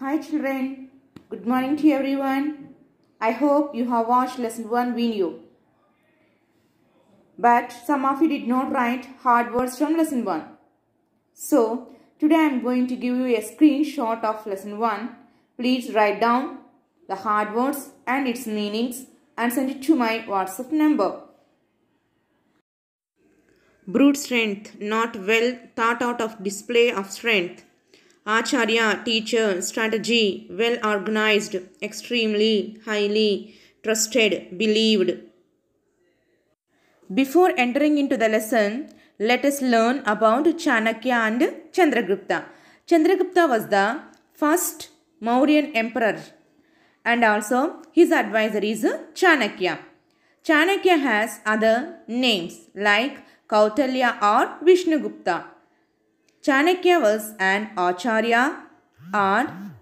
Hi children, good morning to everyone. I hope you have watched lesson 1 video. But some of you did not write hard words from lesson 1. So, today I am going to give you a screenshot of lesson 1. Please write down the hard words and its meanings and send it to my WhatsApp number. Brute strength, not well thought out of display of strength Acharya, teacher, strategy, well organized, extremely, highly, trusted, believed. Before entering into the lesson, let us learn about Chanakya and Chandragupta. Chandragupta was the first Mauryan emperor and also his advisor is Chanakya. Chanakya has other names like Kautalya or Vishnugupta. Chanakya was an Acharya and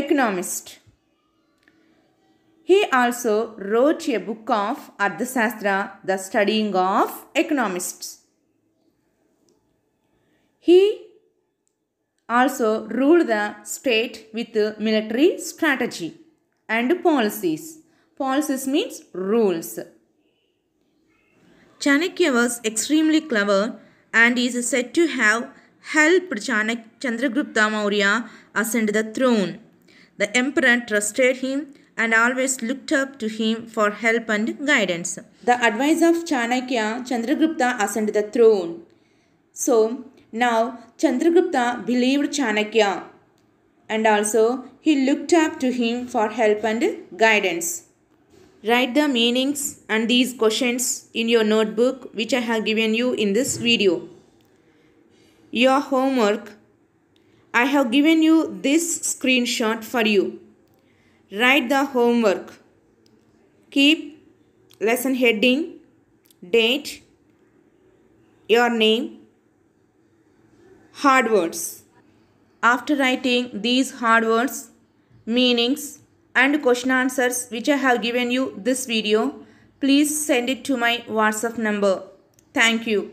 economist. He also wrote a book of Arthashastra, The Studying of Economists. He also ruled the state with military strategy and policies. Policies means rules. Chanakya was extremely clever and is said to have helped Chandragupta Maurya ascend the throne. The emperor trusted him and always looked up to him for help and guidance. The advice of Chanakya, Chandragupta ascended the throne. So, now Chandragupta believed Chanakya and also he looked up to him for help and guidance. Write the meanings and these questions in your notebook which I have given you in this video. Your homework I have given you this screenshot for you. Write the homework. Keep lesson heading, date, your name, hard words. After writing these hard words, meanings, and question answers which I have given you this video, please send it to my WhatsApp number. Thank you.